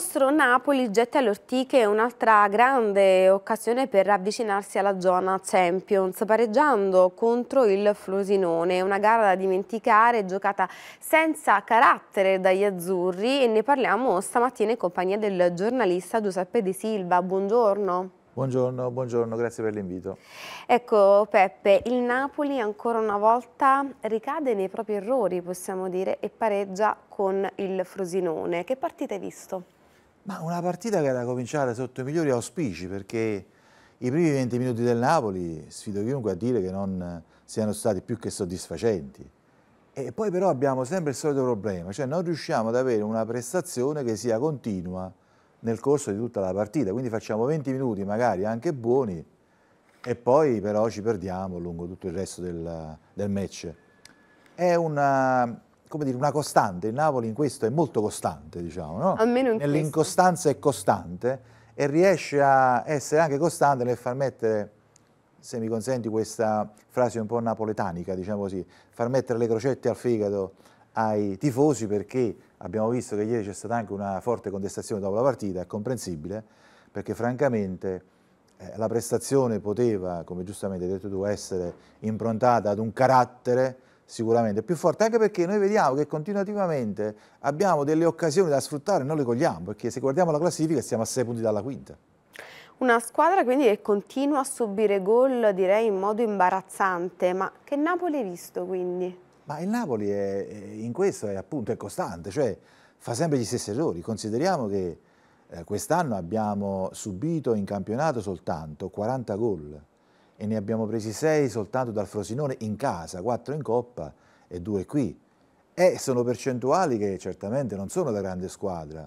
nostro Napoli getta alle ortiche un'altra grande occasione per avvicinarsi alla zona Champions, pareggiando contro il Frosinone, una gara da dimenticare, giocata senza carattere dagli azzurri e ne parliamo stamattina in compagnia del giornalista Giuseppe De Silva. Buongiorno. Buongiorno, buongiorno, grazie per l'invito. Ecco Peppe, il Napoli ancora una volta ricade nei propri errori, possiamo dire, e pareggia con il Frosinone. Che partita hai visto? Ma una partita che era cominciata sotto i migliori auspici perché i primi 20 minuti del Napoli sfido chiunque a dire che non siano stati più che soddisfacenti. E poi però abbiamo sempre il solito problema, cioè non riusciamo ad avere una prestazione che sia continua nel corso di tutta la partita, quindi facciamo 20 minuti magari anche buoni e poi però ci perdiamo lungo tutto il resto del, del match. È una, come dire, una costante, il Napoli in questo è molto costante, diciamo, no? Almeno in Nell'incostanza è costante e riesce a essere anche costante nel far mettere, se mi consenti questa frase un po' napoletanica, diciamo così, far mettere le crocette al fegato ai tifosi perché abbiamo visto che ieri c'è stata anche una forte contestazione dopo la partita, è comprensibile, perché francamente eh, la prestazione poteva, come giustamente hai detto tu, essere improntata ad un carattere sicuramente più forte, anche perché noi vediamo che continuativamente abbiamo delle occasioni da sfruttare e non le cogliamo, perché se guardiamo la classifica siamo a 6 punti dalla quinta. Una squadra quindi che continua a subire gol direi in modo imbarazzante, ma che Napoli hai visto quindi? Ma il Napoli è, in questo è appunto è costante, cioè fa sempre gli stessi errori. Consideriamo che eh, quest'anno abbiamo subito in campionato soltanto 40 gol e ne abbiamo presi 6 soltanto dal Frosinone in casa, 4 in Coppa e 2 qui. E sono percentuali che certamente non sono da grande squadra.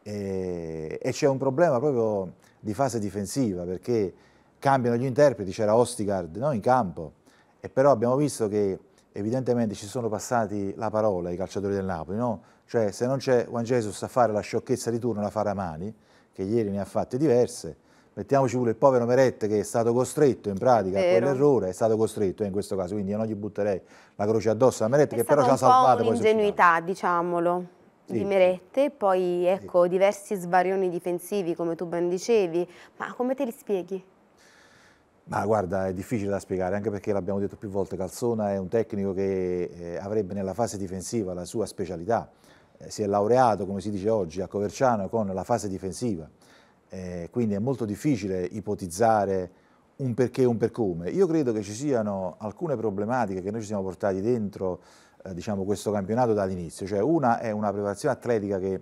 E, e c'è un problema proprio di fase difensiva perché cambiano gli interpreti, c'era Ostigard no? in campo, e però abbiamo visto che evidentemente ci sono passati la parola ai calciatori del Napoli, no? cioè se non c'è Juan Jesus a fare la sciocchezza di turno la farà mani, che ieri ne ha fatte diverse, mettiamoci pure il povero Merette che è stato costretto in pratica Vero. a quell'errore, è stato costretto eh, in questo caso, quindi io non gli butterei la croce addosso a Merette è che però ci ha salvato. È un'ingenuità, diciamolo. Sì. di Merette, poi ecco sì. diversi svarioni difensivi come tu ben dicevi, ma come te li spieghi? Ma guarda, è difficile da spiegare, anche perché l'abbiamo detto più volte, Calzona è un tecnico che eh, avrebbe nella fase difensiva la sua specialità, eh, si è laureato, come si dice oggi, a Coverciano con la fase difensiva, eh, quindi è molto difficile ipotizzare un perché e un per come. Io credo che ci siano alcune problematiche che noi ci siamo portati dentro eh, diciamo, questo campionato dall'inizio, cioè una è una preparazione atletica che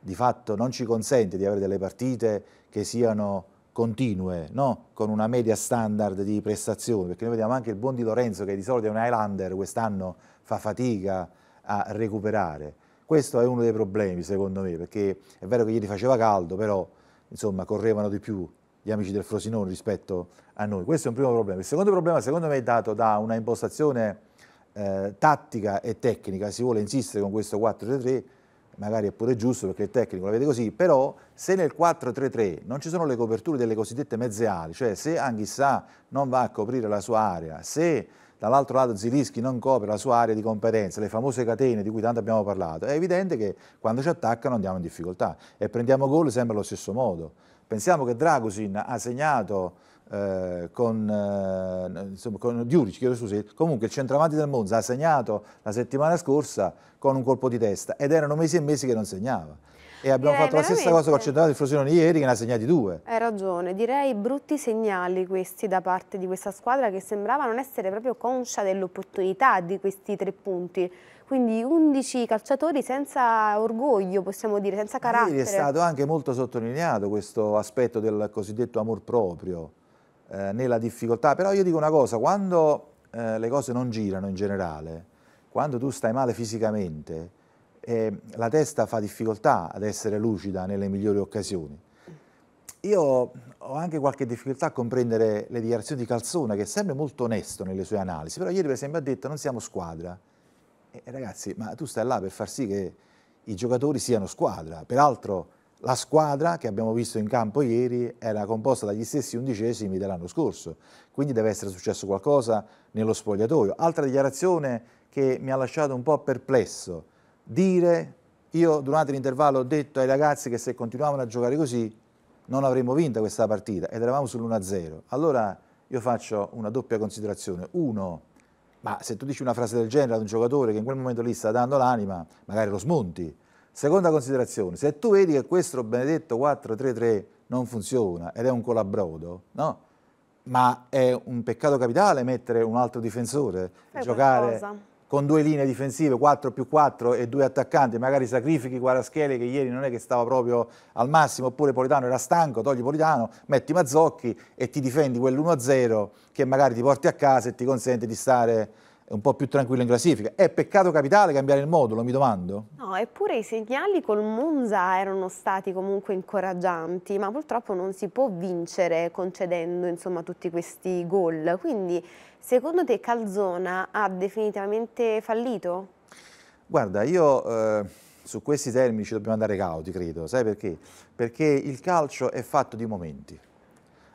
di fatto non ci consente di avere delle partite che siano continue, no? con una media standard di prestazioni, perché noi vediamo anche il buon di Lorenzo che di solito è un Highlander, quest'anno fa fatica a recuperare. Questo è uno dei problemi secondo me, perché è vero che ieri faceva caldo, però insomma, correvano di più gli amici del Frosinone rispetto a noi. Questo è un primo problema. Il secondo problema, secondo me, è dato da una impostazione eh, tattica e tecnica. Si vuole insistere con questo 4-3-3, magari è pure giusto perché il tecnico lo vede così, però se nel 4-3-3 non ci sono le coperture delle cosiddette mezze ali, cioè se Anghissà non va a coprire la sua area, se dall'altro lato Zilischi non copre la sua area di competenza, le famose catene di cui tanto abbiamo parlato, è evidente che quando ci attaccano andiamo in difficoltà e prendiamo gol sempre allo stesso modo. Pensiamo che Dragusin ha segnato eh, con, eh, insomma, con Diuric, chiedo scusa, comunque il centravanti del Monza ha segnato la settimana scorsa con un colpo di testa ed erano mesi e mesi che non segnava. E abbiamo eh, fatto veramente. la stessa cosa con il centravanti del Frosinone ieri che ne ha segnati due. Hai ragione, direi brutti segnali questi da parte di questa squadra che sembrava non essere proprio conscia dell'opportunità di questi tre punti quindi 11 calciatori senza orgoglio, possiamo dire, senza carattere. Ieri è stato anche molto sottolineato questo aspetto del cosiddetto amor proprio, eh, nella difficoltà, però io dico una cosa, quando eh, le cose non girano in generale, quando tu stai male fisicamente, eh, la testa fa difficoltà ad essere lucida nelle migliori occasioni. Io ho anche qualche difficoltà a comprendere le dichiarazioni di Calzona, che è sempre molto onesto nelle sue analisi, però ieri per esempio ha detto non siamo squadra. Eh, ragazzi, ma tu stai là per far sì che i giocatori siano squadra, peraltro la squadra che abbiamo visto in campo ieri era composta dagli stessi undicesimi dell'anno scorso, quindi deve essere successo qualcosa nello spogliatoio. Altra dichiarazione che mi ha lasciato un po' perplesso, dire io durante l'intervallo ho detto ai ragazzi che se continuavano a giocare così non avremmo vinto questa partita ed eravamo sull'1-0. Allora io faccio una doppia considerazione. Uno, ma se tu dici una frase del genere ad un giocatore che in quel momento lì sta dando l'anima, magari lo smonti Seconda considerazione, se tu vedi che questo benedetto 433 non funziona ed è un colabrodo, no? Ma è un peccato capitale mettere un altro difensore, è eh, giocare qualcosa. con due linee difensive, 4 più 4 e due attaccanti, magari sacrifichi Guaraschele che ieri non è che stava proprio al massimo, oppure Politano era stanco, togli Politano, metti Mazzocchi e ti difendi quell'1-0 che magari ti porti a casa e ti consente di stare un po' più tranquillo in classifica. È peccato capitale cambiare il modulo, mi domando? No, eppure i segnali col Monza erano stati comunque incoraggianti, ma purtroppo non si può vincere concedendo insomma, tutti questi gol. Quindi, secondo te Calzona ha definitivamente fallito? Guarda, io eh, su questi termini ci dobbiamo andare cauti, credo. Sai perché? Perché il calcio è fatto di momenti.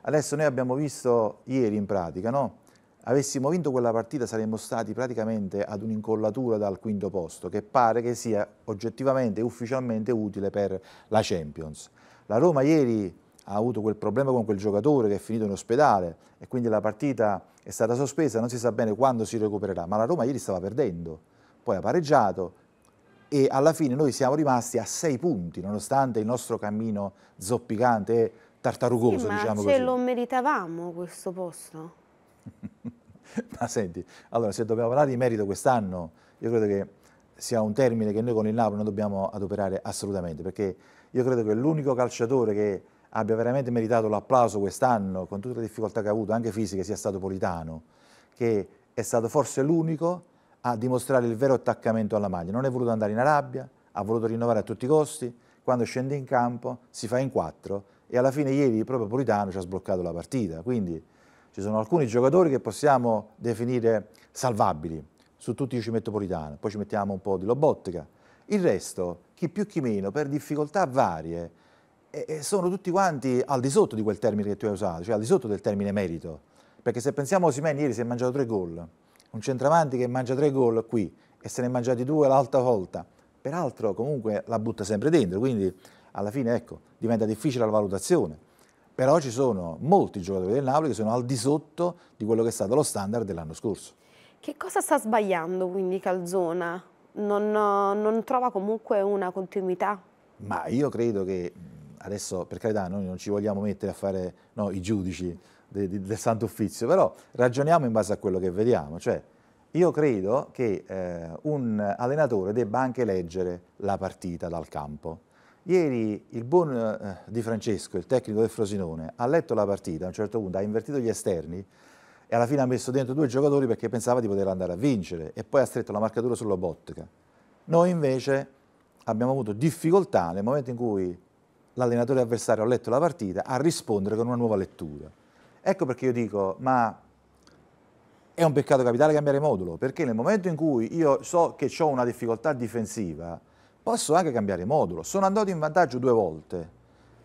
Adesso noi abbiamo visto ieri in pratica, no? avessimo vinto quella partita saremmo stati praticamente ad un'incollatura dal quinto posto, che pare che sia oggettivamente e ufficialmente utile per la Champions. La Roma ieri ha avuto quel problema con quel giocatore che è finito in ospedale e quindi la partita è stata sospesa, non si sa bene quando si recupererà, ma la Roma ieri stava perdendo, poi ha pareggiato e alla fine noi siamo rimasti a sei punti, nonostante il nostro cammino zoppicante e tartarugoso, sì, diciamo ce così. lo meritavamo questo posto? Ma senti, allora se dobbiamo parlare di merito quest'anno, io credo che sia un termine che noi con il Napoli non dobbiamo adoperare assolutamente, perché io credo che l'unico calciatore che abbia veramente meritato l'applauso quest'anno, con tutte le difficoltà che ha avuto, anche fisiche, sia stato Politano, che è stato forse l'unico a dimostrare il vero attaccamento alla maglia. Non è voluto andare in Arabia, ha voluto rinnovare a tutti i costi, quando scende in campo si fa in quattro e alla fine ieri proprio Politano ci ha sbloccato la partita. Quindi ci sono alcuni giocatori che possiamo definire salvabili, su tutti i ci poi ci mettiamo un po' di Lobottica. Il resto, chi più chi meno, per difficoltà varie, e, e sono tutti quanti al di sotto di quel termine che tu hai usato, cioè al di sotto del termine merito. Perché se pensiamo a Osimeni, ieri si è mangiato tre gol, un centravanti che mangia tre gol qui e se ne è mangiati due l'altra volta, peraltro comunque la butta sempre dentro, quindi alla fine ecco, diventa difficile la valutazione però ci sono molti giocatori del Napoli che sono al di sotto di quello che è stato lo standard dell'anno scorso. Che cosa sta sbagliando quindi Calzona? Non, non trova comunque una continuità? Ma io credo che adesso, per carità, noi non ci vogliamo mettere a fare no, i giudici del, del Santo Uffizio, però ragioniamo in base a quello che vediamo, cioè io credo che eh, un allenatore debba anche leggere la partita dal campo. Ieri il buon eh, Di Francesco, il tecnico del Frosinone, ha letto la partita, a un certo punto ha invertito gli esterni e alla fine ha messo dentro due giocatori perché pensava di poter andare a vincere e poi ha stretto la marcatura sulla Bottica. Noi invece abbiamo avuto difficoltà nel momento in cui l'allenatore avversario ha letto la partita a rispondere con una nuova lettura. Ecco perché io dico, ma è un peccato capitale cambiare modulo, perché nel momento in cui io so che ho una difficoltà difensiva, posso anche cambiare modulo. Sono andato in vantaggio due volte.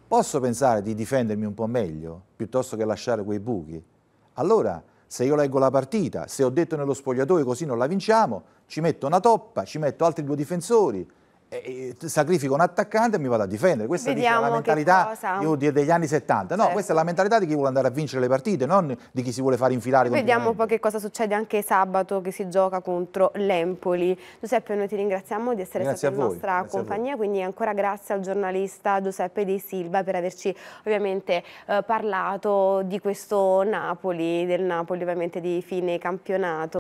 Posso pensare di difendermi un po' meglio piuttosto che lasciare quei buchi? Allora, se io leggo la partita, se ho detto nello spogliatoio così non la vinciamo, ci metto una toppa, ci metto altri due difensori, eh, sacrifico un attaccante e mi vado a difendere. Questa Vediamo è la mentalità io, degli anni 70. No, certo. questa è la mentalità di chi vuole andare a vincere le partite, non di chi si vuole far infilare. Vediamo poi che cosa succede anche sabato che si gioca contro l'Empoli. Giuseppe, noi ti ringraziamo di essere grazie stato in voi, nostra compagnia, quindi ancora grazie al giornalista Giuseppe De Silva per averci ovviamente eh, parlato di questo Napoli, del Napoli ovviamente di fine campionato.